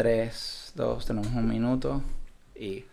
3, 2, tenemos un minuto y...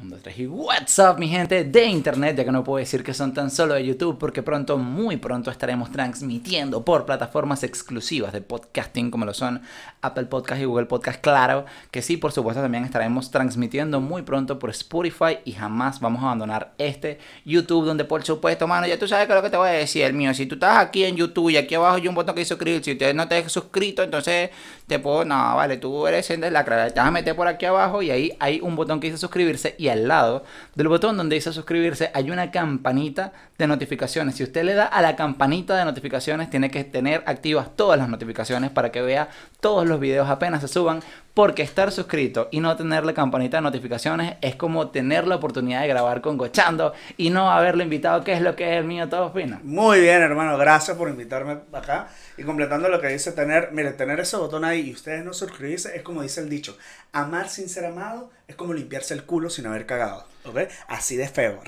Un, y what's up mi gente de internet, ya que no puedo decir que son tan solo de YouTube, porque pronto, muy pronto estaremos transmitiendo por plataformas exclusivas de podcasting, como lo son Apple Podcast y Google Podcast, claro, que sí, por supuesto también estaremos transmitiendo muy pronto por Spotify y jamás vamos a abandonar este YouTube, donde por supuesto, mano, ya tú sabes que lo que te voy a decir, el mío, si tú estás aquí en YouTube y aquí abajo hay un botón que dice suscribir, si usted no te has suscrito, entonces te puedo, no, vale, tú eres en la cara, te vas a meter por aquí abajo y ahí hay un botón que dice suscribirse y al lado del botón donde dice suscribirse hay una campanita de notificaciones. Si usted le da a la campanita de notificaciones tiene que tener activas todas las notificaciones para que vea todos los videos apenas se suban porque estar suscrito y no tener la campanita de notificaciones es como tener la oportunidad de grabar con Gochando y no haberlo invitado, que es lo que es el mío, todo fino. Muy bien, hermano, gracias por invitarme acá. Y completando lo que dice tener, mire, tener ese botón ahí y ustedes no suscribirse es como dice el dicho, amar sin ser amado es como limpiarse el culo sin haber cagado. ¿Ok? Así de feo.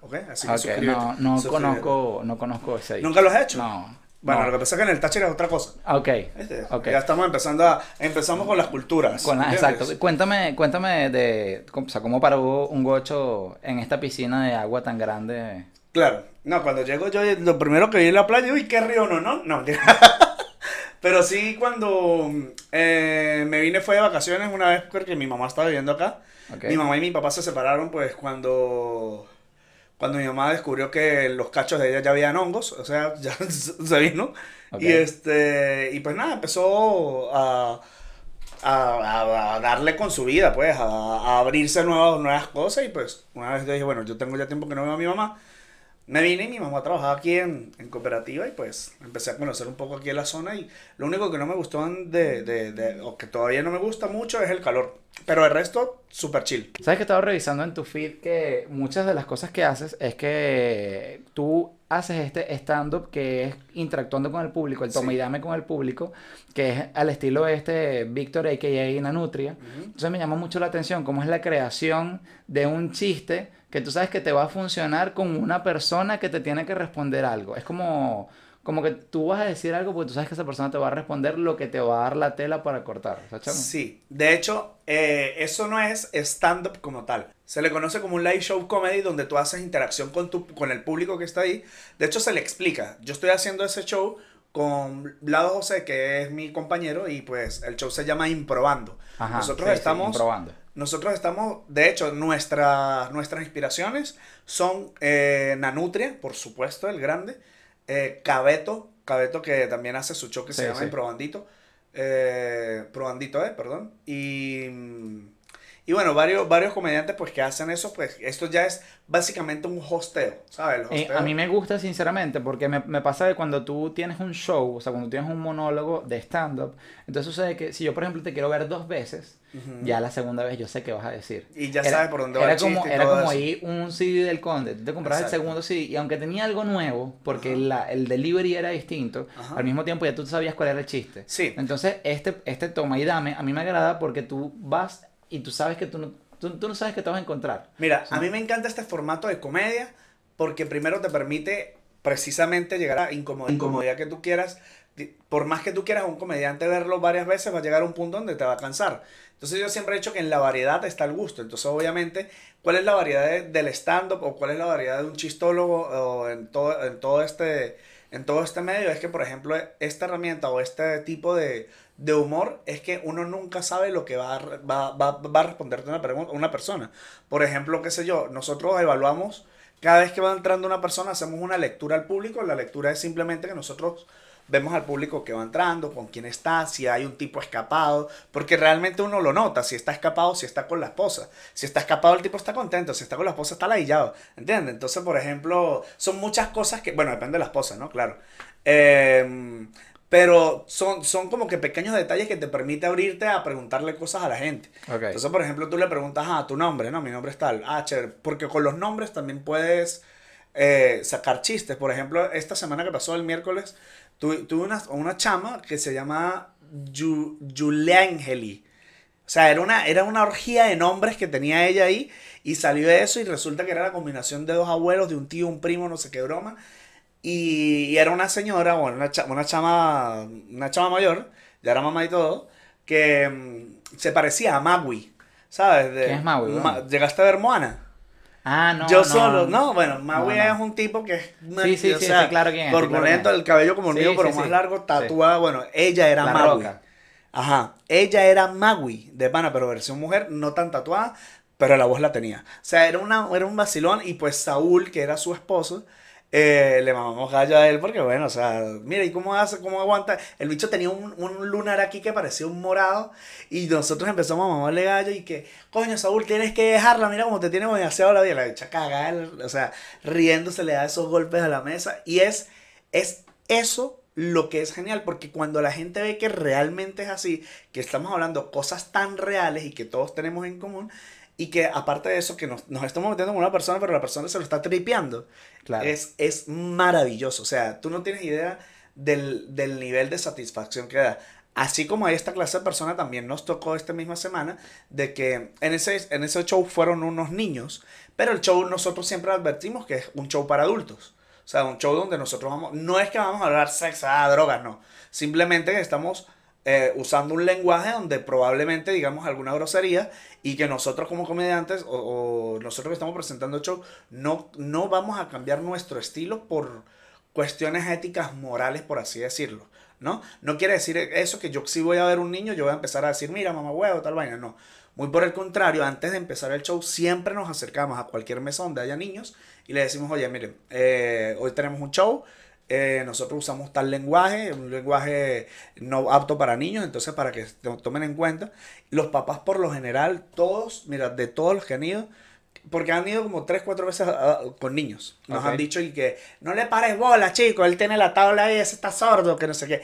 ¿Ok? Así No, no, conozco, no conozco ese dicho. ¿Nunca lo has hecho? No. Bueno, lo que pasa que en el Táchira es otra cosa. Ah, ok. okay. Ya estamos empezando a. Empezamos con las culturas. Con exacto. Cuéntame, cuéntame de. O sea, ¿cómo paró un gocho en esta piscina de agua tan grande? Claro. No, cuando llego yo, lo primero que vi en la playa, uy, qué río, no, no. No. Pero sí, cuando eh, me vine fue de vacaciones una vez porque mi mamá estaba viviendo acá. Mi mamá y mi papá se separaron, pues cuando cuando mi mamá descubrió que los cachos de ella ya habían hongos, o sea, ya se vino. Y este, y pues nada, empezó a, darle con su vida, pues, a, abrirse nuevas, nuevas cosas. Y pues una vez yo dije, bueno, yo tengo ya tiempo que no veo a mi mamá me vine y mi mamá trabajaba aquí en, cooperativa y pues empecé a conocer un poco aquí en la zona y lo único que no me gustó de, de, o que todavía no me gusta mucho es el calor. Pero el resto, súper chill. Sabes que estaba revisando en tu feed que muchas de las cosas que haces es que tú haces este stand-up que es interactuando con el público, el toma y dame con el público, que es al estilo este Víctor a.k.a. Nanutria. Entonces me llama mucho la atención cómo es la creación de un chiste que tú sabes que te va a funcionar con una persona que te tiene que responder algo. Es como como que tú vas a decir algo porque tú sabes que esa persona te va a responder lo que te va a dar la tela para cortar. Sí, de hecho, eh, eso no es stand-up como tal. Se le conoce como un live show comedy donde tú haces interacción con, tu, con el público que está ahí. De hecho, se le explica. Yo estoy haciendo ese show con Vlado José, que es mi compañero, y pues el show se llama Improbando. nosotros estamos... improbando. Nosotros estamos, de hecho, nuestra, nuestras inspiraciones son eh, Nanutria, por supuesto, el grande eh, Cabeto, Cabeto que también hace su show que se llama Probandito. Eh, Probandito, eh, perdón. Y mm, y bueno, varios, varios comediantes pues que hacen eso, pues esto ya es básicamente un hosteo, ¿sabes? Eh, a mí me gusta sinceramente porque me, pasa que cuando tú tienes un show, o sea, cuando tienes un monólogo de stand-up, entonces sucede que si yo, por ejemplo, te quiero ver dos veces, ya la segunda vez yo sé qué vas a decir. Y ya sabes por dónde va era el como, Era como ahí un CD del Conde, tú te comprabas el segundo CD y aunque tenía algo nuevo, porque el delivery era distinto, al mismo tiempo ya tú sabías cuál era el chiste. Sí. Entonces, este, este toma y dame, a mí me agrada porque tú vas y tú sabes que tú no, sabes que te vas a encontrar. Mira, a mí me encanta este formato de comedia porque primero te permite precisamente llegar a incomodidad, incomodidad que tú quieras. Por más que tú quieras un comediante verlo varias veces, va a llegar a un punto donde te va a cansar. Entonces yo siempre he dicho que en la variedad está el gusto. Entonces obviamente, ¿cuál es la variedad del stand-up o cuál es la variedad de un chistólogo o en todo, en todo este en todo este medio es que, por ejemplo, esta herramienta o este tipo de, de humor es que uno nunca sabe lo que va a, va, va, a responderte una, una persona. Por ejemplo, qué sé yo, nosotros evaluamos, cada vez que va entrando una persona, hacemos una lectura al público. La lectura es simplemente que nosotros vemos al público que va entrando, con quién está, si hay un tipo escapado, porque realmente uno lo nota, si está escapado, si está con la esposa, si está escapado el tipo está contento, si está con la esposa está ladillado, ¿entiendes? Entonces, por ejemplo, son muchas cosas que, bueno, depende de la esposa, ¿no? Claro. Em, pero son, son como que pequeños detalles que te permite abrirte a preguntarle cosas a la gente. Entonces, por ejemplo, tú le preguntas, a ah, tu nombre, no, mi nombre es tal, ah, porque con los nombres también puedes eh, sacar chistes. Por ejemplo, esta semana que pasó el miércoles, Tuve, tuve una, una, chama que se llamaba Juliangeli. O sea, era una, era una orgía de nombres que tenía ella ahí. Y salió de eso y resulta que era la combinación de dos abuelos, de un tío, un primo, no sé qué broma. Y, era una señora, bueno, una, chama, una chama, mayor, ya era mamá y todo, que mm, se parecía a Magui, ¿Sabes? De, es ¿Llegaste a ver Moana? Ah, no. Yo solo, no, bueno, Maui es un tipo que es sí, sí, o sí, el cabello como el mío, pero más largo, tatuado, bueno, ella era La Ajá, ella era Maui de pana, pero versión mujer, no tan tatuada, pero la voz la tenía. O sea, era, una, era un vacilón y pues Saúl, que era su esposo, eh, le mamamos gallo a él porque, bueno, o sea, mira, ¿y cómo hace? ¿Cómo aguanta? El bicho tenía un, lunar aquí que parecía un morado y nosotros empezamos a mamarle gallo y que, coño, Saúl, tienes que dejarla, mira cómo te tiene demasiado la vida. La bicha caga, o sea, riéndose le da esos golpes a la mesa y es, es eso lo que es genial, porque cuando la gente ve que realmente es así, que estamos hablando cosas tan reales y que todos tenemos en común, y que aparte de eso, que nos, nos, estamos metiendo con una persona, pero la persona se lo está tripeando. Es, es maravilloso. O sea, tú no tienes idea del, nivel de satisfacción que da. Así como a esta clase de personas también nos tocó esta misma semana, de que en ese, en ese show fueron unos niños, pero el show nosotros siempre advertimos que es un show para adultos. O sea, un show donde nosotros vamos, no es que vamos a hablar sexo, a ah, drogas, no. Simplemente estamos eh, usando un lenguaje donde probablemente digamos alguna grosería y que nosotros como comediantes o, nosotros que estamos presentando el show no, no vamos a cambiar nuestro estilo por cuestiones éticas morales, por así decirlo. ¿no? No quiere decir eso que yo si voy a ver un niño, yo voy a empezar a decir, mira, mamá huevo, tal vaina, no. Muy por el contrario, antes de empezar el show siempre nos acercamos a cualquier mesa donde haya niños y le decimos, oye, miren, eh, hoy tenemos un show, eh, nosotros usamos tal lenguaje, un lenguaje no apto para niños, entonces para que tomen en cuenta, los papás por lo general, todos, mira, de todos los que han ido, porque han ido como tres, cuatro veces con niños. Nos han dicho y que no le pares bola, chico, él tiene la tabla ahí ese está sordo, que no sé qué.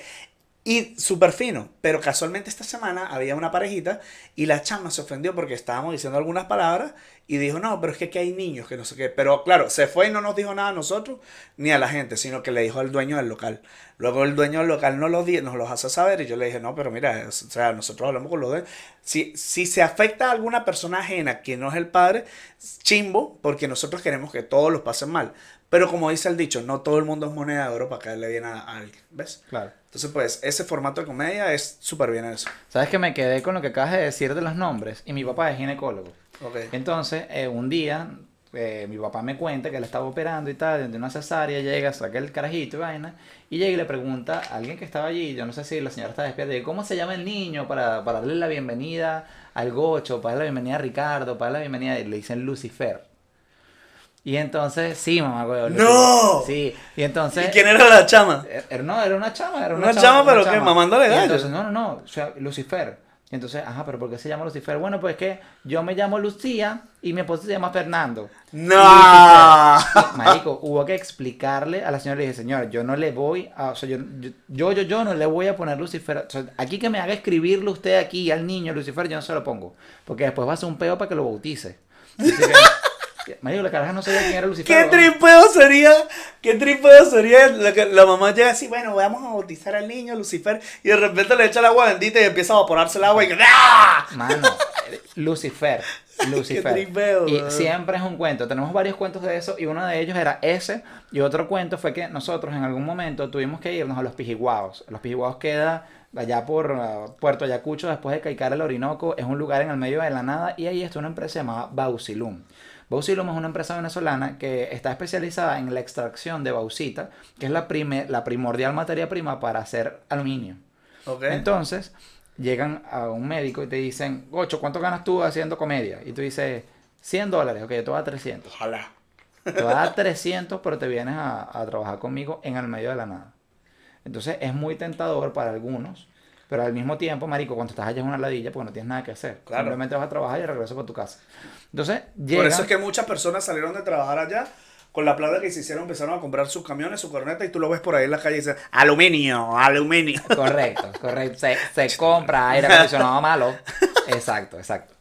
Y súper fino. Pero casualmente esta semana había una parejita y la chama se ofendió porque estábamos diciendo algunas palabras y dijo, no, pero es que hay niños que no sé qué. Pero claro, se fue y no nos dijo nada a nosotros ni a la gente, sino que le dijo al dueño del local. Luego el dueño del local no nos los hace saber y yo le dije, no, pero mira, o sea, nosotros hablamos con los dueños. Si, si se afecta a alguna persona ajena que no es el padre, chimbo, porque nosotros queremos que todos los pasen mal. Pero como dice el dicho, no todo el mundo es moneda oro para caerle bien a, alguien, ¿ves? Claro. Entonces, pues, ese formato de comedia es súper bien eso. ¿Sabes que me quedé con lo que acabas de decir de los nombres? Y mi papá es ginecólogo. Okay. Entonces, eh, un día, eh, mi papá me cuenta que él estaba operando y tal, de una cesárea, llega, saca el carajito y vaina, y llega y le pregunta a alguien que estaba allí, yo no sé si la señora está despierta, ¿cómo se llama el niño? Para, para darle la bienvenida al gocho, para darle la bienvenida a Ricardo, para darle la bienvenida, y le dicen Lucifer. Y entonces, sí, mamá, güey. ¡No! Sí, y entonces... ¿Y quién era la chama? Eh, eh, no, era una chama, era una, chama, pero mamándole gallo. Entonces, no, no, no, o sea, Lucifer. entonces, ajá, pero ¿por qué se llama Lucifer? Bueno, pues que yo me llamo Lucía y mi esposo se llama Fernando. ¡No! marico, hubo que explicarle a la señora, le dije, señor, yo no le voy a, o sea, yo, yo, yo, no le voy a poner Lucifer. O sea, aquí que me haga escribirle usted aquí al niño, Lucifer, yo no se lo pongo. Porque después va a ser un peo para que lo bautice. Mario, la caraja no sabía quién era Lucifer. ¿Qué tripeo sería? ¿Qué tripeo sería? La, mamá llega así, bueno, vamos a bautizar al niño, Lucifer, y de repente le echa el agua bendita y empieza a evaporarse el agua y ¡ah! Mano, Lucifer. Lucifer. Qué y siempre es un cuento. Tenemos varios cuentos de eso y uno de ellos era ese. Y otro cuento fue que nosotros en algún momento tuvimos que irnos a los Pijiguaos. Los Pijiguaos queda allá por ah, Puerto Ayacucho, después de caicar el Orinoco. Es un lugar en el medio de la nada y ahí está una empresa llamada Bausilum. Bauxilum es una empresa venezolana que está especializada en la extracción de bauxita, que es la, prime, la primordial materia prima para hacer aluminio. Entonces, llegan a un médico y te dicen, Gocho, ¿cuánto ganas tú haciendo comedia? Y tú dices, 100 dólares, ok, yo te voy a 300. Ojalá. Te voy a 300, pero te vienes a trabajar conmigo en el medio de la nada. Entonces es muy tentador para algunos pero al mismo tiempo, marico, cuando estás allá en una ladilla pues no tienes nada que hacer. Claro. Simplemente vas a trabajar y regresas para tu casa. Entonces, llega... Por eso es que muchas personas salieron de trabajar allá con la plata que se hicieron empezaron a comprar sus camiones, su corneta y tú lo ves por ahí en la calle y dices, aluminio, aluminio. Correcto, correcto. Se, compra aire acondicionado malo. Exacto, exacto.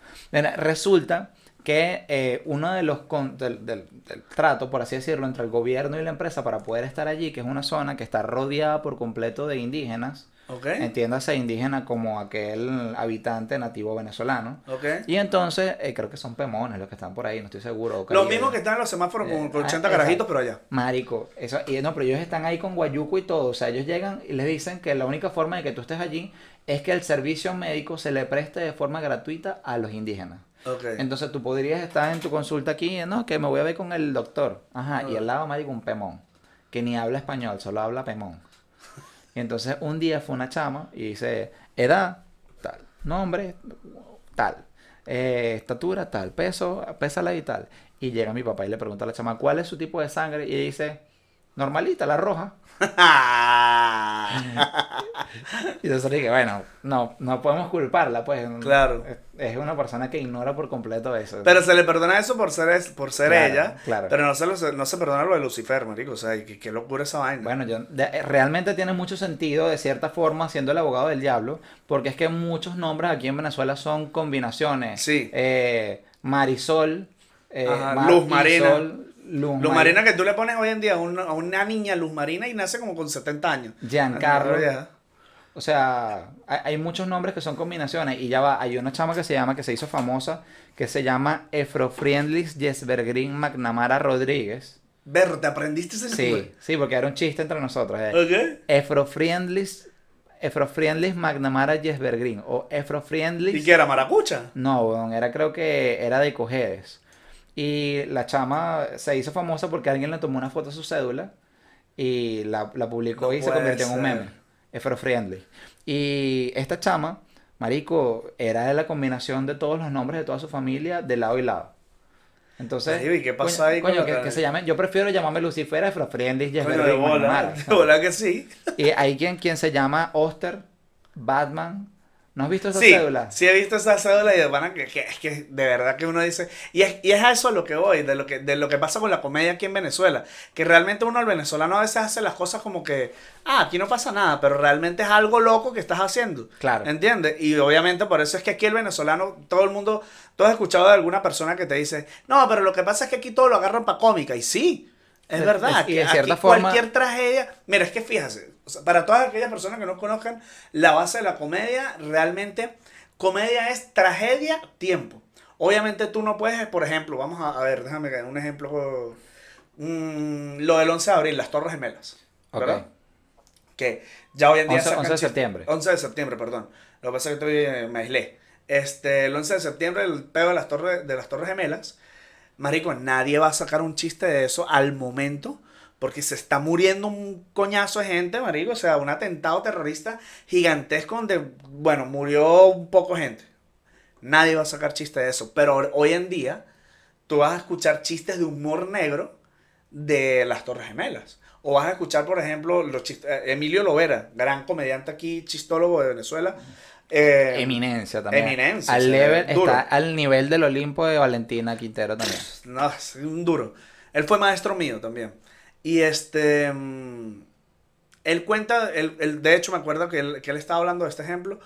Resulta que eh, uno de los del, trato, por así decirlo, entre el gobierno y la empresa para poder estar allí, que es una zona que está rodeada por completo de indígenas, Entiéndase indígena como aquel habitante nativo venezolano. Y entonces, eh, creo que son pemones los que están por ahí, no estoy seguro. Los mismos que están en los semáforos con, 80 eh, ah, carajitos, pero allá. Marico, eso, y, no, pero ellos están ahí con guayuco y todo. O sea, ellos llegan y les dicen que la única forma de que tú estés allí es que el servicio médico se le preste de forma gratuita a los indígenas. Entonces tú podrías estar en tu consulta aquí, eh, no, que me voy a ver con el doctor. Ajá, y al lado, marico, un pemón. Que ni habla español, solo habla pemón. Y entonces un día fue una chama y dice, edad, tal, nombre, tal, eh, estatura, tal, peso, pésala y tal. Y llega mi papá y le pregunta a la chama, ¿cuál es su tipo de sangre? Y dice, normalita, la roja y entonces dije, bueno, no, no podemos culparla, pues. Claro. Es una persona que ignora por completo eso. Pero se le perdona eso por ser, por ser ella. Claro. Pero no se, perdona lo de Lucifer, marico. O sea, qué, locura esa vaina. Bueno, yo, eh, realmente tiene mucho sentido, de cierta forma, siendo el abogado del diablo. Porque es que muchos nombres aquí en Venezuela son combinaciones. Sí. Eh, Marisol. Eh, Luz Marina. Luz, Marina. que tú le pones hoy en día a una, niña Luz Marina y nace como con 70 años. Giancarlo. o sea, hay, muchos nombres que son combinaciones y ya va, hay una chama que se llama, que se hizo famosa, que se llama Efrofriendlis Jesbergreen McNamara Rodríguez. Berro, ¿te aprendiste ese Sí, nombre? sí, porque era un chiste entre nosotros. Eh. Efrofriendlis McNamara Jesbergreen o Efrofriendlis... ¿Y que era, maracucha? No, era creo que era de Cojedes. Y la chama se hizo famosa porque alguien le tomó una foto de su cédula y la, publicó y se convirtió en un meme. Friendly. Y esta chama, Marico, era de la combinación de todos los nombres de toda su familia de lado y lado. Entonces, ¿qué pasa ahí? Coño, que, se llame, yo prefiero llamarme Lucifera, Efrofriendly, Jeffrey. de bola, de bola que sí. y hay quien, quien se llama Oster, Batman, ¿No has visto esa cédula? Sí, he visto esa cédula y de es que de verdad que uno dice. Y es, a eso lo que voy, de lo que, de lo que pasa con la comedia aquí en Venezuela. Que realmente uno, el venezolano, a veces hace las cosas como que, ah, aquí no pasa nada, pero realmente es algo loco que estás haciendo. Claro. ¿Entiendes? Y obviamente por eso es que aquí el venezolano, todo el mundo, tú has escuchado de alguna persona que te dice, no, pero lo que pasa es que aquí todo lo agarran para cómica. Y sí, es verdad. de cierta Cualquier tragedia. Mira, es que fíjate, para todas aquellas personas que no conozcan la base de la comedia, realmente comedia es tragedia, tiempo. Obviamente tú no puedes, por ejemplo, vamos a, ver, déjame que un ejemplo, mm, lo del 11 de abril, las Torres Gemelas, Que ya hoy en día... 11, de septiembre. 11 de septiembre, perdón. Lo que pasa es que eh, me aislé. Este, el 11 de septiembre, el pedo de las Torres, de las torres Gemelas, marico, nadie va a sacar un chiste de eso al momento porque se está muriendo un coñazo de gente, marico. O sea, un atentado terrorista gigantesco donde, bueno, murió un poco gente. Nadie va a sacar chiste de eso. Pero hoy en día, tú vas a escuchar chistes de humor negro de las Torres Gemelas. O vas a escuchar, por ejemplo, los chistes, eh, Emilio Lovera, gran comediante aquí, chistólogo de Venezuela. Eh, Eminencia también. Eminencia. Al, al nivel del Olimpo de Valentina Quintero también. No, es un duro. Él fue maestro mío también. Y este. Mm, él cuenta, el de hecho, me acuerdo que él, que él estaba hablando de este ejemplo.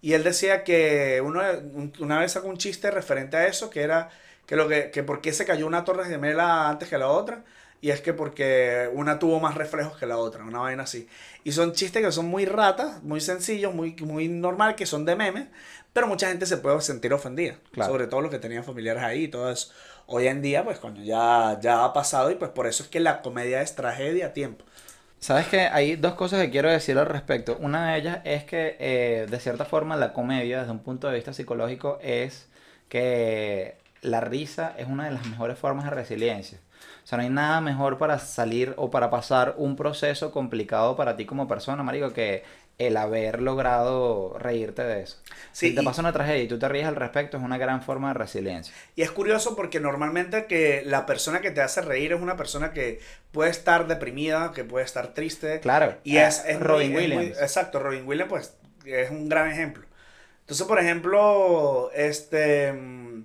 Y él decía que una vez sacó un chiste referente a eso, que era que, lo que, que por qué se cayó una torre gemela antes que la otra. Y es que porque una tuvo más reflejos que la otra, una vaina así. Y son chistes que son muy ratas, muy sencillos, muy, muy normal, que son de memes, pero mucha gente se puede sentir ofendida. Sobre todo los que tenían familiares ahí y todo eso. Hoy en día, pues coño, ya, ya ha pasado y pues por eso es que la comedia es tragedia a tiempo. Sabes que hay dos cosas que quiero decir al respecto. Una de ellas es que, eh, de cierta forma, la comedia, desde un punto de vista psicológico, es que la risa es una de las mejores formas de resiliencia. O sea, no hay nada mejor para salir o para pasar un proceso complicado para ti como persona, Marico, que el haber logrado reírte de eso. si te pasa una tragedia y tú te ríes al respecto, es una gran forma de resiliencia. Y es curioso porque normalmente que la persona que te hace reír es una persona que puede estar deprimida, que puede estar triste. Claro. Y es, ah, Robin Williams. exacto, Robin Williams pues es un gran ejemplo. Entonces, por ejemplo, este... Mm,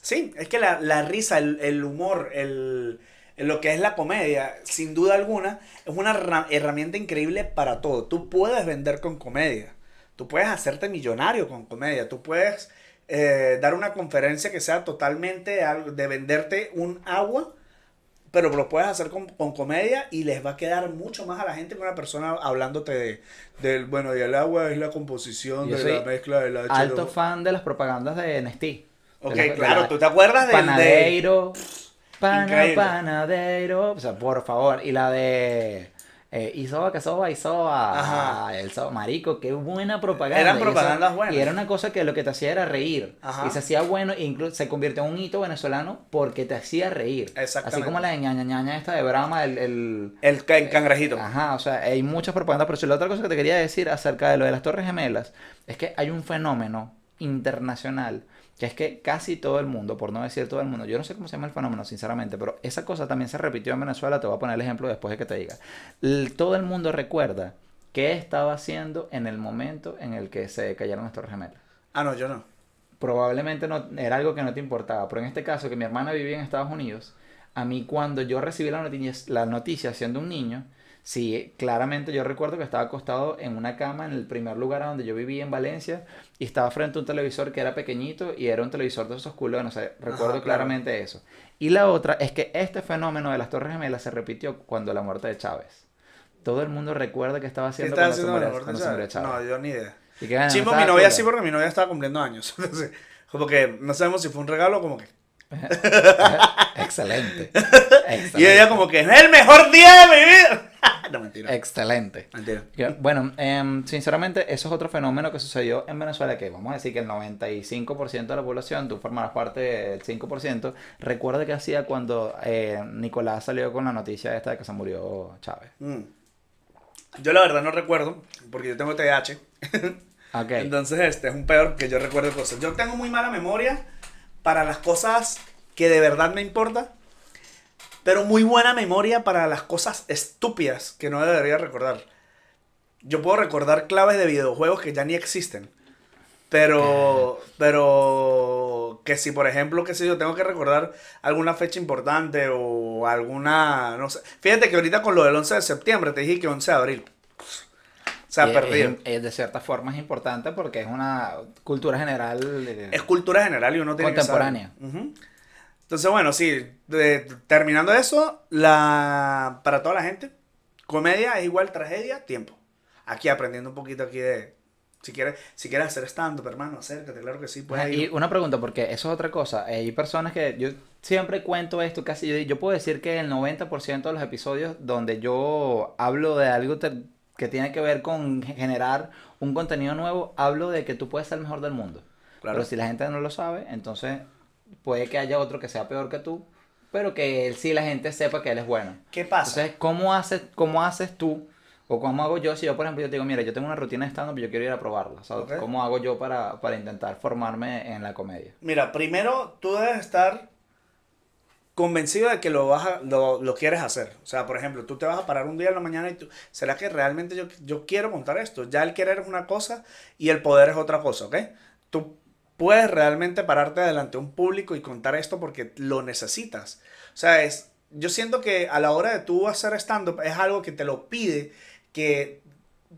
sí, es que la, risa, el humor, el lo que es la comedia, sin duda alguna, es una herramienta increíble para todo. Tú puedes vender con comedia, tú puedes hacerte millonario con comedia, tú puedes eh, dar una conferencia que sea totalmente de, de venderte un agua, pero lo puedes hacer con, comedia y les va a quedar mucho más a la gente que una persona hablándote de, del, bueno, y el agua es la composición de la mezcla de la... Alto fan de las propagandas de Nestí. Ok, claro, ¿tú te acuerdas de... Panadeiro panadero. O sea, por favor. Y la de. Eh, Isoba, que soba, Isoba. El Marico, qué buena propaganda. Eran propagandas buenas. Y era una cosa que lo que te hacía era reír. Y se hacía bueno, e incluso se convirtió en un hito venezolano porque te hacía reír. Exactamente. Así como la de esta de Brahma, el. El, el, cangrejito. ajá, o sea, hay muchas propagandas. Pero si la otra cosa que te quería decir acerca de lo de las Torres Gemelas es que hay un fenómeno internacional que es que casi todo el mundo, por no decir todo el mundo, yo no sé cómo se llama el fenómeno, sinceramente, pero esa cosa también se repitió en Venezuela, te voy a poner el ejemplo después de que te diga. todo el mundo recuerda qué estaba haciendo en el momento en el que se cayeron las torres gemelas. Ah, no, yo no. Probablemente no, era algo que no te importaba, pero en este caso, que mi hermana vivía en Estados Unidos, a mí cuando yo recibí la noticia, la noticia siendo un niño, Sí, claramente yo recuerdo que estaba acostado en una cama en el primer lugar a donde yo vivía en Valencia y estaba frente a un televisor que era pequeñito y era un televisor de esos culones, o recuerdo claramente eso. Y la otra es que este fenómeno de las Torres Gemelas se repitió cuando la muerte de Chávez. Todo el mundo recuerda que estaba haciendo, estaba la muerte Chávez? No, yo ni idea. Chimo, mi novia sí, porque mi novia estaba cumpliendo años. Entonces, como que no sabemos si fue un regalo o como que Excelente. Excelente. Y ella como que es el mejor día de mi vida. No, mentira. Excelente. Mentira. bueno, em, sinceramente, eso es otro fenómeno que sucedió en Venezuela, que vamos a decir que el 95% de la población, tú formarás parte del 5%, recuerda que hacía cuando eh, Nicolás salió con la noticia esta de que se murió Chávez. Mm. Yo la verdad no recuerdo, porque yo tengo TDAH. Entonces, este es un peor que yo recuerdo cosas. Yo tengo muy mala memoria para las cosas que de verdad me importan pero muy buena memoria para las cosas estúpidas que no debería recordar. Yo puedo recordar claves de videojuegos que ya ni existen. Pero, pero que si por ejemplo, que si yo tengo que recordar alguna fecha importante o alguna, no sé. Fíjate que ahorita con lo del 11 de septiembre te dije que 11 de abril. Se ha perdido. Es, de cierta forma es importante porque es una cultura general. Es cultura general y uno tiene Contemporánea. Que saber. Contemporánea. Entonces, bueno, sí, terminando eso, la, para toda la gente, comedia es igual tragedia, tiempo. Aquí aprendiendo un poquito aquí de... Si quieres, si quieres hacer stand-up, hermano, acércate, claro que sí. Puedes y una pregunta, porque eso es otra cosa. Eh, hay personas que... Yo siempre cuento esto, casi... Yo, yo puedo decir que el 90% de los episodios donde yo hablo de algo que tiene que ver con generar un contenido nuevo, hablo de que tú puedes ser el mejor del mundo. Claro. Pero si la gente no lo sabe, entonces puede que haya otro que sea peor que tú, pero que él sí la gente sepa que él es bueno. ¿Qué pasa? Entonces, ¿cómo haces, cómo haces tú? O cómo hago yo, si yo por ejemplo yo digo, mira, yo tengo una rutina de stand-up y yo quiero ir a probarla. O ¿Cómo hago yo para, para intentar formarme en la comedia? Mira, primero tú debes estar convencido de que lo, vas lo, quieres hacer. O sea, por ejemplo, tú te vas a parar un día en la mañana y tú, ¿será que realmente yo, quiero montar esto? Ya el querer es una cosa y el poder es otra cosa, ¿ok? Tú puedes realmente pararte delante de un público y contar esto porque lo necesitas. O sea, es, yo siento que a la hora de tú hacer stand-up es algo que te lo pide, que,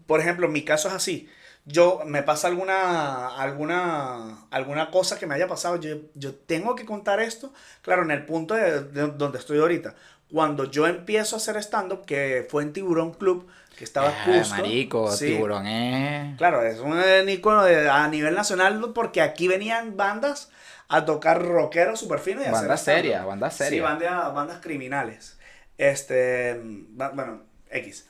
por ejemplo, en mi caso es así. Yo me pasa alguna, alguna, alguna cosa que me haya pasado, yo, yo tengo que contar esto, claro, en el punto donde estoy ahorita. Cuando yo empiezo a hacer stand-up, que fue en Tiburón Club, que estaba ah, Cusco. Marico, tiburón, eh. Claro, es un icono a nivel nacional porque aquí venían bandas a tocar rockeros super finos y Bandas serias, bandas serias. Sí, bandas, criminales. Este, bueno, X.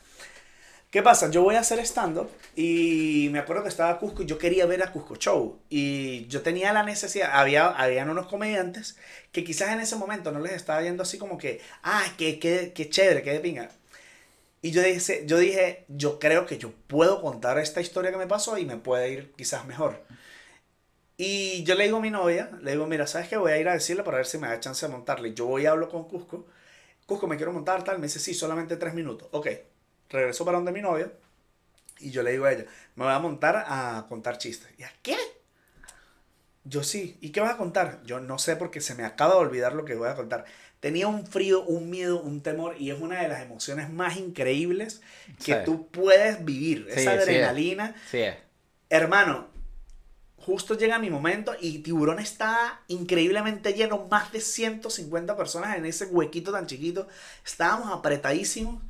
¿Qué pasa? Yo voy a hacer stand-up y me acuerdo que estaba Cusco y yo quería ver a Cusco Show. Y yo tenía la necesidad, había, habían unos comediantes que quizás en ese momento no les estaba yendo así como que, ah, qué, qué, qué chévere, qué de pinga. Y yo dije, yo dije, yo creo que yo puedo contar esta historia que me pasó y me puede ir quizás mejor. Y yo le digo a mi novia, le digo, mira, ¿sabes qué? Voy a ir a decirle para ver si me da chance de montarle. Yo voy y hablo con Cusco. Cusco, me quiero montar, tal. Me dice, sí, solamente tres minutos. Ok, regreso para donde mi novia. Y yo le digo a ella, me voy a montar a contar chistes. ¿Y a qué? Yo sí. ¿Y qué vas a contar? Yo no sé porque se me acaba de olvidar lo que voy a contar tenía un frío, un miedo, un temor y es una de las emociones más increíbles que tú puedes vivir, esa adrenalina. Sí Hermano, justo llega mi momento y Tiburón está increíblemente lleno, más de 150 personas en ese huequito tan chiquito, estábamos apretadísimos.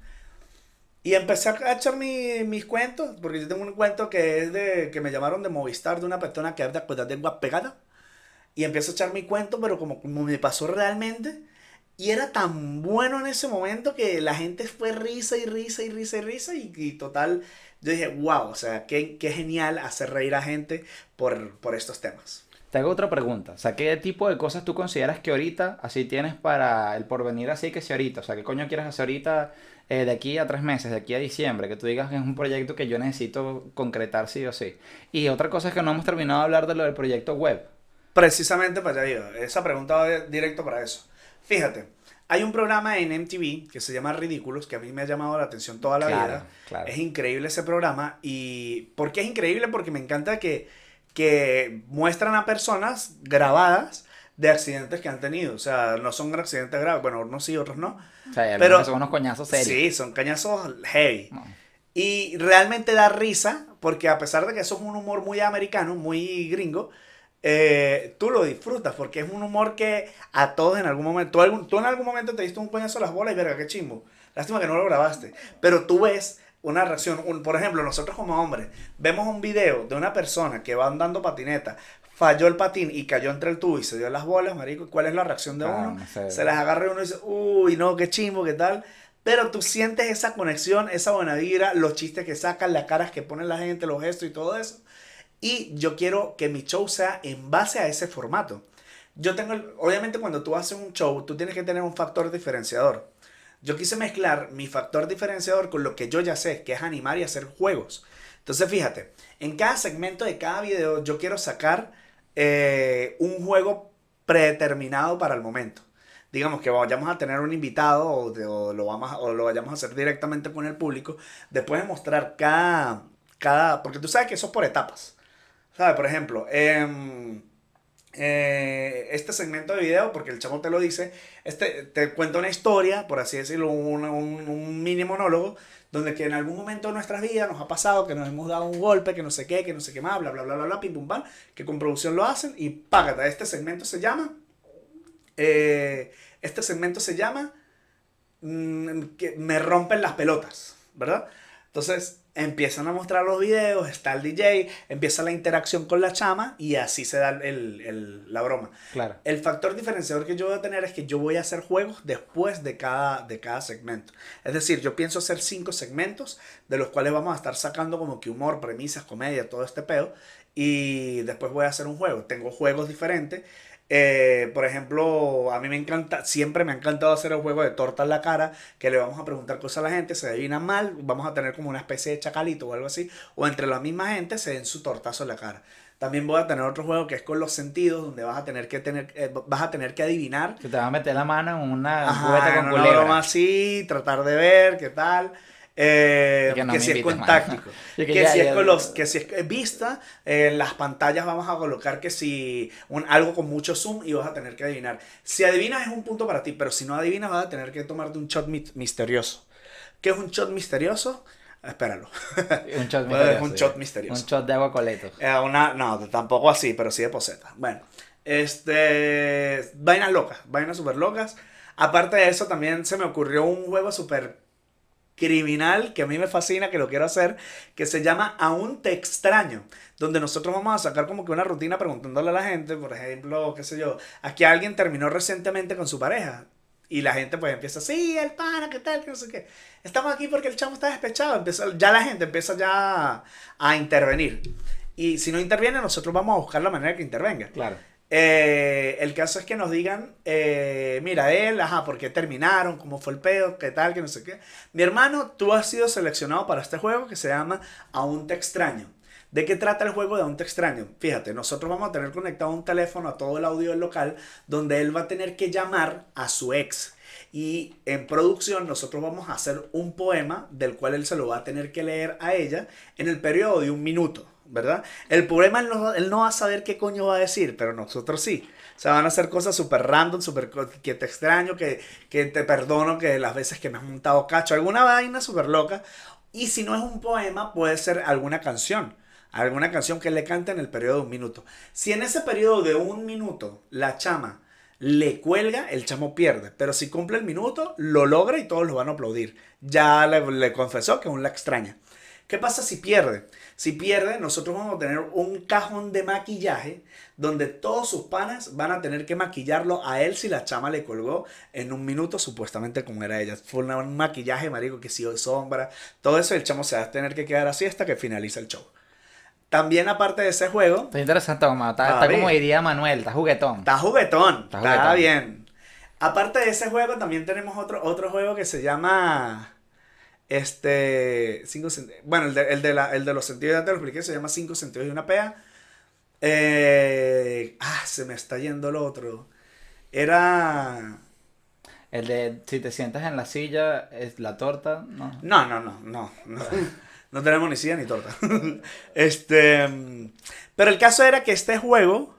Y empecé a echar mis cuentos, porque yo tengo un cuento que es de que me llamaron de Movistar, de una persona que es pues, de Ciudad de Guapegada. Y empiezo a echar mi cuento, pero como, como me pasó realmente, y era tan bueno en ese momento que la gente fue risa y risa y risa y risa. Y, total, yo dije, wow, o sea, qué, qué genial hacer reír a gente por, estos temas. Te hago otra pregunta. O sea, ¿qué tipo de cosas tú consideras que ahorita así tienes para el porvenir así que si ahorita? O sea, ¿qué coño quieres hacer ahorita eh, de aquí a tres meses, de aquí a diciembre? Que tú digas que es un proyecto que yo necesito concretar sí o sí. Y otra cosa es que no hemos terminado de hablar de lo del proyecto web. Precisamente para pues, ya digo, Esa pregunta va directo para eso. Fíjate, hay un programa en MTV que se llama Ridículos, que a mí me ha llamado la atención toda la vida. Es increíble ese programa. ¿Y por qué es increíble? Porque me encanta que, que muestran a personas grabadas de accidentes que han tenido. O sea, no son accidentes graves. Bueno, unos sí, otros no. O sea, pero son unos coñazos serios. Sí, son cañazos heavy. Y realmente da risa, porque a pesar de que eso es un humor muy americano, muy gringo, eh, tú lo disfrutas porque es un humor que a todos en algún momento, tú, en algún momento te diste un puñazo a las bolas y verga, qué chimbo. Lástima que no lo grabaste, pero tú ves una reacción, un, por ejemplo, nosotros como hombres vemos un video de una persona que va andando patineta, falló el patín y cayó entre el tubo y se dio las bolas, marico, ¿cuál es la reacción de ah, uno? se las agarra uno y dice, uy, no, qué chimbo, qué tal. Pero tú sientes esa conexión, esa buena vibra, los chistes que sacan, las caras que ponen la gente, los gestos y todo eso. Y yo quiero que mi show sea en base a ese formato. Yo tengo, obviamente cuando tú haces un show, tú tienes que tener un factor diferenciador. Yo quise mezclar mi factor diferenciador con lo que yo ya sé, que es animar y hacer juegos. Entonces fíjate, en cada segmento de cada video yo quiero sacar eh, un juego predeterminado para el momento. Digamos que vayamos a tener un invitado o, lo vamos, o lo vayamos a hacer directamente con el público. Después de mostrar cada, cada... Porque tú sabes que eso es por etapas. ¿Sabes? Por ejemplo, em, eh, este segmento de video, porque el chamo te lo dice, este, te cuento una historia, por así decirlo, un, mini monólogo, donde que en algún momento de nuestras vidas nos ha pasado que nos hemos dado un golpe, que no sé qué, que no sé qué más, bla, bla, bla, bla, bla, pim, pum, pam, que con producción lo hacen y págata. Este segmento se llama... Eh, este segmento se llama... Mm, que me rompen las pelotas, ¿verdad? Entonces, empiezan a mostrar los videos, está el DJ, empieza la interacción con la chama y así se da la broma. Claro. El factor diferenciador que yo voy a tener es que yo voy a hacer juegos después de cada, de cada segmento. Es decir, yo pienso hacer cinco segmentos de los cuales vamos a estar sacando como que humor, premisas, comedia, todo este pedo. Y después voy a hacer un juego. Tengo juegos diferentes eh, por ejemplo, a mí me encanta, siempre me ha encantado hacer el juego de torta en la cara, que le vamos a preguntar cosas a la gente, se adivina mal, vamos a tener como una especie de chacalito o algo así, o entre la misma gente se den su tortazo en la cara. También voy a tener otro juego que es con los sentidos, donde vas a tener que tener, eh, vas a tener que adivinar. Que te va a meter la mano en una cubeta con más así, tratar de ver qué tal que, si es con táctico, que, si es vista, en las pantallas vamos a colocar que si algo con mucho zoom y vas a tener que adivinar. Si adivinas es un punto para ti, pero si no adivinas vas a tener que tomarte un shot misterioso. ¿Qué es un shot misterioso? Espéralo. Un shot misterioso. un shot de agua coleta. Eh, una, no, tampoco así, pero sí de poseta. Bueno, este, vainas locas, vainas súper locas. Aparte de eso, también se me ocurrió un huevo súper criminal que a mí me fascina, que lo quiero hacer, que se llama Aún te extraño, donde nosotros vamos a sacar como que una rutina preguntándole a la gente, por ejemplo, qué sé yo, aquí alguien terminó recientemente con su pareja. Y la gente pues empieza, sí, el pana, ¿qué tal? qué no sé qué. Estamos aquí porque el chamo está despechado. ya la gente empieza ya a intervenir. Y si no interviene, nosotros vamos a buscar la manera que intervenga. Claro. Eh, el caso es que nos digan, eh, mira, él, ajá, ¿por qué terminaron? ¿Cómo fue el pedo? ¿Qué tal? que no sé qué? Mi hermano, tú has sido seleccionado para este juego que se llama Aún te extraño. ¿De qué trata el juego de Aún te extraño? Fíjate, nosotros vamos a tener conectado un teléfono a todo el audio local donde él va a tener que llamar a su ex. Y en producción nosotros vamos a hacer un poema del cual él se lo va a tener que leer a ella en el periodo de un minuto. ¿verdad? El poema él no va a saber qué coño va a decir, pero nosotros sí. O sea, van a hacer cosas súper random, súper que te extraño, que, te perdono, que las veces que me has montado cacho, alguna vaina súper loca. Y si no es un poema, puede ser alguna canción. Alguna canción que le canta en el periodo de un minuto. Si en ese periodo de un minuto la chama le cuelga, el chamo pierde. Pero si cumple el minuto, lo logra y todos lo van a aplaudir. Ya le, le confesó que un la extraña. ¿Qué pasa si pierde? Si pierde, nosotros vamos a tener un cajón de maquillaje donde todos sus panas van a tener que maquillarlo a él si la chama le colgó en un minuto, supuestamente como era ella. Fue un maquillaje, marico, que si de sombra, todo eso, el chamo se va a tener que quedar así hasta que finaliza el show. También aparte de ese juego... Está interesante, Está, como diría Manuel, está juguetón. Está juguetón, está, bien. Aparte de ese juego, también tenemos otro, otro juego que se llama... Este, bueno, el de, el de, la, de los sentidos, de los se llama 5 sentidos de una pea. Eh, ah, se me está yendo el otro. Era... El de si te sientas en la silla, es la torta, No, no, no, no. No, no tenemos ni silla ni torta. este. Pero el caso era que este juego.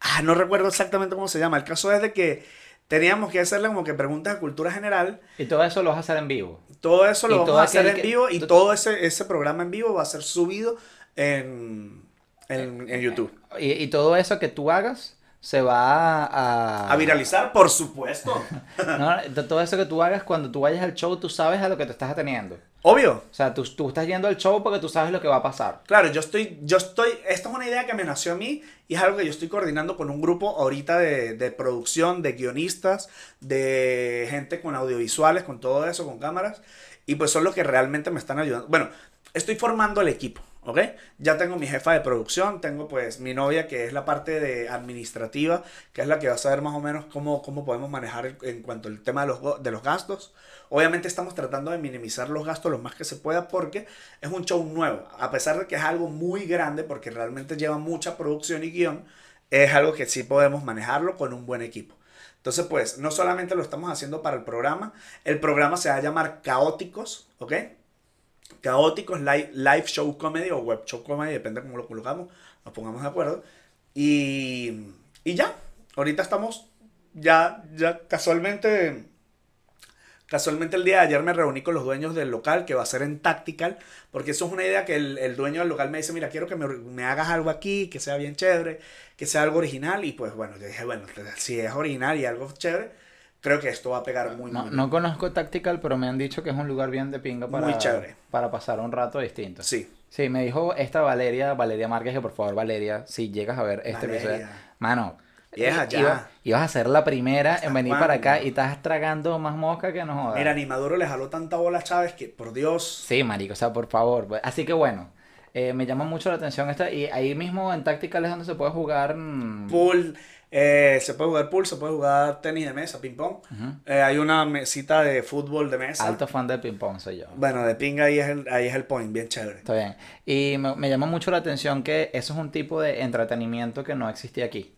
Ah, no recuerdo exactamente cómo se llama. El caso es de que teníamos que hacerle como que preguntas de cultura general. Y todo eso lo vas a hacer en vivo. Todo eso lo vas a hacer en vivo y todo ese, programa en vivo va a ser subido en, eh, YouTube. Y, y, todo eso que tú hagas se va a... A viralizar, por supuesto. no, todo eso que tú hagas cuando tú vayas al show, tú sabes a lo que te estás ateniendo. Obvio. O sea, tú, estás yendo al show porque tú sabes lo que va a pasar. Claro, yo estoy, yo estoy, esta es una idea que me nació a mí y es algo que yo estoy coordinando con un grupo ahorita de, de producción, de guionistas, de gente con audiovisuales, con todo eso, con cámaras. Y pues son los que realmente me están ayudando. Bueno, estoy formando el equipo. ¿Ok? Ya tengo mi jefa de producción, tengo pues mi novia que es la parte de administrativa, que es la que va a saber más o menos cómo, podemos manejar en cuanto al tema de los, de los gastos. Obviamente estamos tratando de minimizar los gastos lo más que se pueda porque es un show nuevo, a pesar de que es algo muy grande porque realmente lleva mucha producción y guión, es algo que sí podemos manejarlo con un buen equipo. Entonces, pues, no solamente lo estamos haciendo para el programa, el programa se va a llamar Caóticos, ¿ok? caóticos, live, live show comedy o web show comedy, depende de cómo lo colocamos, nos pongamos de acuerdo. Y, y ya, ahorita estamos, ya, ya casualmente, casualmente el día de ayer me reuní con los dueños del local que va a ser en Tactical, porque eso es una idea que el, el dueño del local me dice, mira, quiero que me, me, hagas algo aquí, que sea bien chévere, que sea algo original. Y pues bueno, yo dije, bueno, si es original y algo chévere, creo que esto va a pegar muy, no, No conozco Tactical, pero me han dicho que es un lugar bien de pinga para, para pasar un rato distinto. Sí. Sí, me dijo esta Valeria, Valeria Márquez, que por favor, Valeria, si llegas a ver este episodio, mano, y ya. Ibas, a ser la primera en venir para acá y estás tragando más mosca que no jodas. Mira, animador le jaló tanta bola a Chávez que, por Dios. Sí, marico, o sea, por favor. Así que bueno, eh, me llama mucho la atención esta. Y ahí mismo en Tactical es donde se puede jugar. Mm, eh, se puede jugar pool, se puede jugar tenis de mesa, ping-pong. Eh, hay una mesita de fútbol de mesa. Alto fan del ping-pong soy yo. Bueno, de ping ahí es el, ahí es el point, bien chévere. Está bien. Y me, llama mucho la atención que eso es un tipo de entretenimiento que no existía aquí.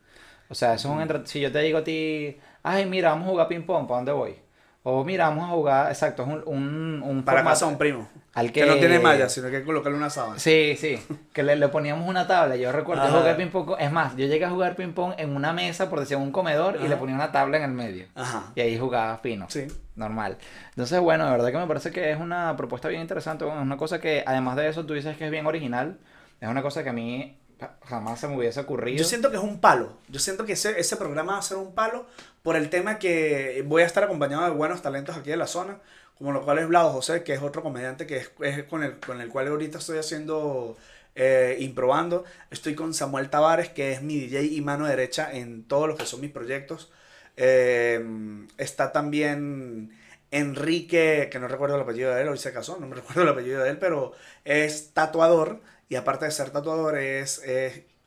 O sea, es un... Si yo te digo a ti, ay, mira, vamos a jugar ping-pong, ¿para dónde voy? O mira, vamos a jugar, exacto, es un, un, un Para casa un primo. Al que, no tiene malla, sino que hay que colocarle una sábana. Sí, sí. Que le, poníamos una tabla. Yo recuerdo jugar ping pong. Es más, yo llegué a jugar ping pong en una mesa, por decir, en un comedor, y le ponía una tabla en el medio. Y ahí jugaba Pino, Sí. Normal. Entonces, bueno, de verdad que me parece que es una propuesta bien interesante. Es una cosa que, además de eso, tú dices que es bien original. Es una cosa que a mí jamás se me hubiese ocurrido. Yo siento que es un palo. Yo siento que ese, ese programa va a ser un palo por el tema que voy a estar acompañado de buenos talentos aquí de la zona, como lo cual es blado José, que es otro comediante que es, con, el, con el cual ahorita estoy haciendo eh, improbando. Estoy con Samuel Tavares, que es mi DJ y mano derecha en todos los que son mis proyectos. Eh, está también Enrique, que no recuerdo el apellido de él, hoy se casó, no me recuerdo el apellido de él, pero es tatuador. Y aparte de ser tatuador, es,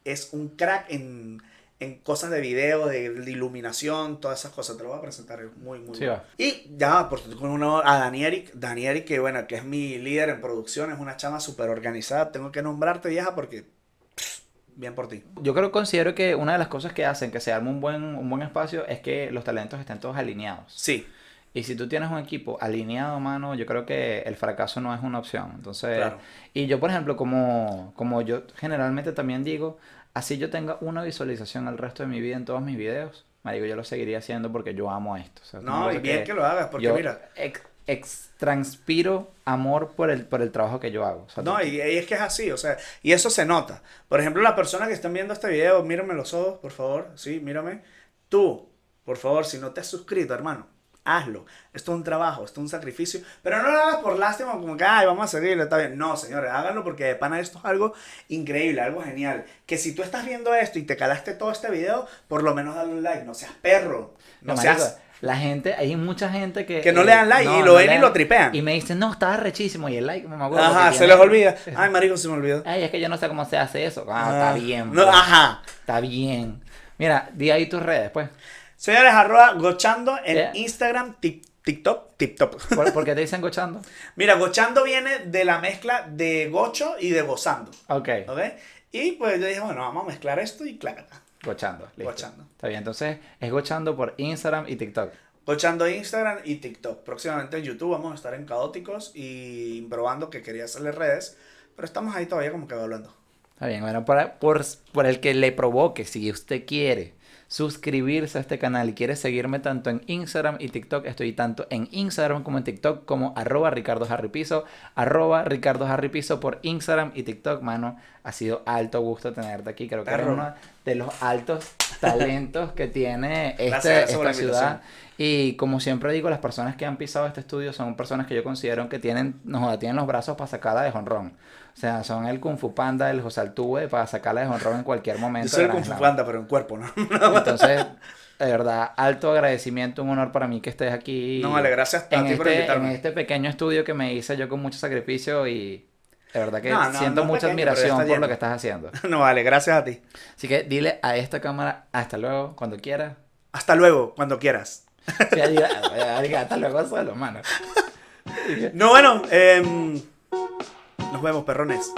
es un crack en en cosas de video, de, iluminación, todas esas cosas. Te lo voy a presentar, muy, muy Y ya, por supuesto, con uno, a Danieri, Danieri, que bueno, que es mi líder en producción, es una chama súper organizada. Tengo que nombrarte vieja porque bien por ti. Yo creo, considero que una de las cosas que hacen que se arme un buen, un buen espacio es que los talentos estén todos alineados. Sí. Y si tú tienes un equipo alineado, mano, yo creo que el fracaso no es una opción. Entonces, y yo, por ejemplo, como, como yo generalmente también digo, así yo tenga una visualización al resto de mi vida en todos mis videos, marico, yo lo seguiría haciendo porque yo amo esto. no, y bien que, lo hagas, porque mira... Ex, transpiro amor por el, por el trabajo que yo hago. no, y, es que es así, o sea, y eso se nota. Por ejemplo, la persona que está viendo este video, mírame los ojos, por favor, sí, mírame. Tú, por favor, si no te has suscrito, hermano, hazlo. Esto es un trabajo, esto es un sacrificio, pero no lo hagas por lástima, como que, ay, vamos a seguirlo, está bien. No, señores, háganlo porque de pana esto es algo increíble, algo genial. Que si tú estás viendo esto y te calaste todo este video, por lo menos dale un like, no seas perro, no, seas... la gente, hay mucha gente que... Que no le eh, dan like y lo ven y lo tripean. Y me dicen, no, estaba rechísimo. Y el like, me acuerdo. Ajá, se les olvida. Ay, marico, se me olvidó. Ay, es que yo no sé cómo se hace eso. Ah, está ah. bien. Pues. ajá. Está bien. Mira, di ahí tus redes, pues. Señores, arroba gochando en Instagram, TikTok, TikTok. ¿Por, qué te dicen gochando? Mira, gochando viene de la mezcla de gocho y de gozando. Ok. ¿Ok? Y pues yo dije, bueno, vamos a mezclar esto y claro. Gochando, Gochando. Está bien, entonces es gochando por Instagram y TikTok. Gochando Instagram y TikTok. Próximamente en YouTube vamos a estar en Caóticos y probando que quería hacerle redes, pero estamos ahí todavía como que hablando. Está bien, bueno, por, por el que le provoque, si usted quiere suscribirse a este canal y quieres seguirme tanto en Instagram y TikTok, estoy tanto en Instagram como en TikTok como arroba Ricardo arroba Ricardo Harry por Instagram y TikTok, mano, ha sido alto gusto tenerte aquí, creo que eres uno de los altos talentos que tiene este, esta ciudad. Y como siempre digo, las personas que han pisado este estudio son personas que yo considero que tienen, no, tienen los brazos para sacarla de jonrón. O sea, son el Kung Fu Panda, el José Altuve, para sacarla de jonrón en cualquier momento. Yo soy el Kung Fu Panda, pero en cuerpo, ¿no? Entonces, de verdad, alto agradecimiento, un honor para mí que estés aquí. No, vale, gracias a ti por este, invitarme. En este pequeño estudio que me hice yo con mucho sacrificio y de verdad que siento mucha admiración por lo que estás haciendo. No, vale, gracias a ti. Así que dile a esta cámara hasta luego, cuando quieras. Hasta luego, cuando quieras. hasta luego los manos. no, bueno, em, nos vemos, perrones.